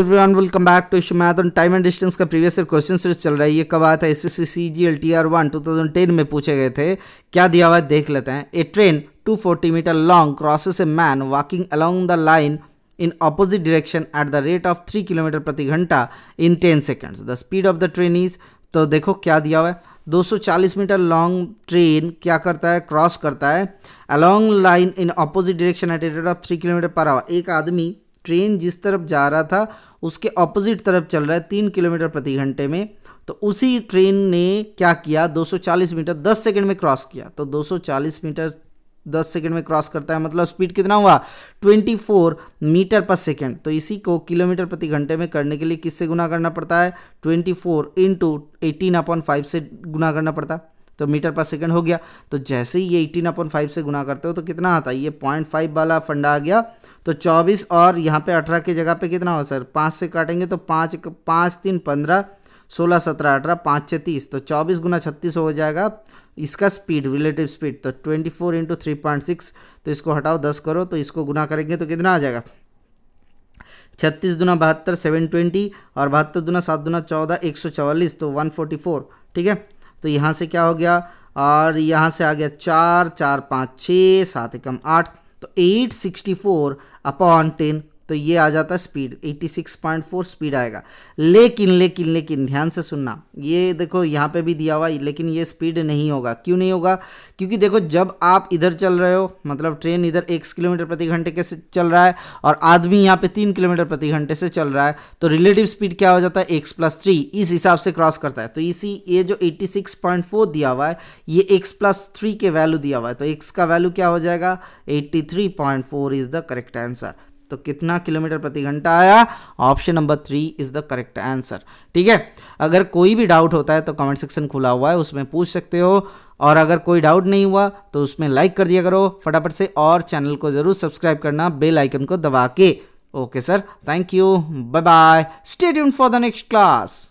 everyone welcome back to Ishu math on time and distance का previous year question series चल रहा है ये कब आया था SSC CGL tier one two thousand ten में पूछे गए थे क्या दिया हुआ है देख लेते हैं a train two forty metre long crosses a man walking along the line in opposite direction at the rate of three kilometre प्रति घंटा in ten seconds the speed of the train is तो देखो क्या दिया हुआ है 240 metre long train क्या करता है क्रॉस करता है along line in opposite direction at a rate of three kilometre per hour एक आदमी ट्रेन जिस तरफ जा रहा था उसके ऑपोजिट तरफ चल रहा है तीन किलोमीटर प्रति घंटे में तो उसी ट्रेन ने क्या किया 240 मीटर 10 सेकंड में क्रॉस किया तो 240 मीटर 10 सेकंड में क्रॉस करता है मतलब स्पीड कितना हुआ 24 मीटर पर सेकंड तो इसी को किलोमीटर प्रति घंटे में करने के लिए किससे गुना करना पड़ता है 24 four into eighteen upon five से गुना करना पड़ता है तो मीटर पर सेकंड हो गया तो जैसे ही ये एटीन अपॉइंट फाइव से गुना करते हो तो कितना आता है ये पॉइंट फाइव वाला फंडा आ गया तो चौबीस और यहाँ पे अठारह की जगह पे कितना हो सर पाँच से काटेंगे तो पाँच पाँच तीन पंद्रह सोलह सत्रह अठारह पाँच छः तीस तो चौबीस गुना छत्तीस हो जाएगा इसका स्पीड रिलेटिव स्पीड तो twenty four into three point six तो इसको हटाओ दस करो तो इसको गुना करेंगे तो कितना आ जाएगा छत्तीस दुना बहत्तर सेवन ट्वेंटी और बहत्तर दुना सात दुना चौदह एक सौ चवालीस तो वन फोर्टी फोर ठीक है तो यहाँ से क्या हो गया और यहाँ से आ गया चार चार पाँच छः सात एकम आठ तो 864 अपॉन 10 तो ये आ जाता है स्पीड 86.4 स्पीड आएगा लेकिन लेकिन लेकिन ध्यान से सुनना ये देखो यहाँ पे भी दिया हुआ लेकिन ये स्पीड नहीं होगा क्यों नहीं होगा क्योंकि देखो जब आप इधर चल रहे हो मतलब ट्रेन इधर एक किलोमीटर प्रति घंटे के से चल रहा है और आदमी यहाँ पे तीन किलोमीटर प्रति घंटे से चल रहा है तो रिलेटिव स्पीड क्या हो जाता है एक्स प्लस थ्री इस हिसाब से क्रॉस करता है तो इसी ये जो एट्टी दिया हुआ है ये एक्स प्लस थ्री के वैल्यू दिया हुआ है तो एक्स का वैल्यू क्या हो जाएगा four is the correct answer तो कितना किलोमीटर प्रति घंटा आया option number three is the correct answer ठीक है अगर कोई भी डाउट होता है तो कमेंट सेक्शन खुला हुआ है उसमें पूछ सकते हो और अगर कोई डाउट नहीं हुआ तो उसमें लाइक कर दिया करो फटाफट से और चैनल को ज़रूर सब्सक्राइब करना बेल आइकन को दबा के okay sir thank you bye bye stayed for the next class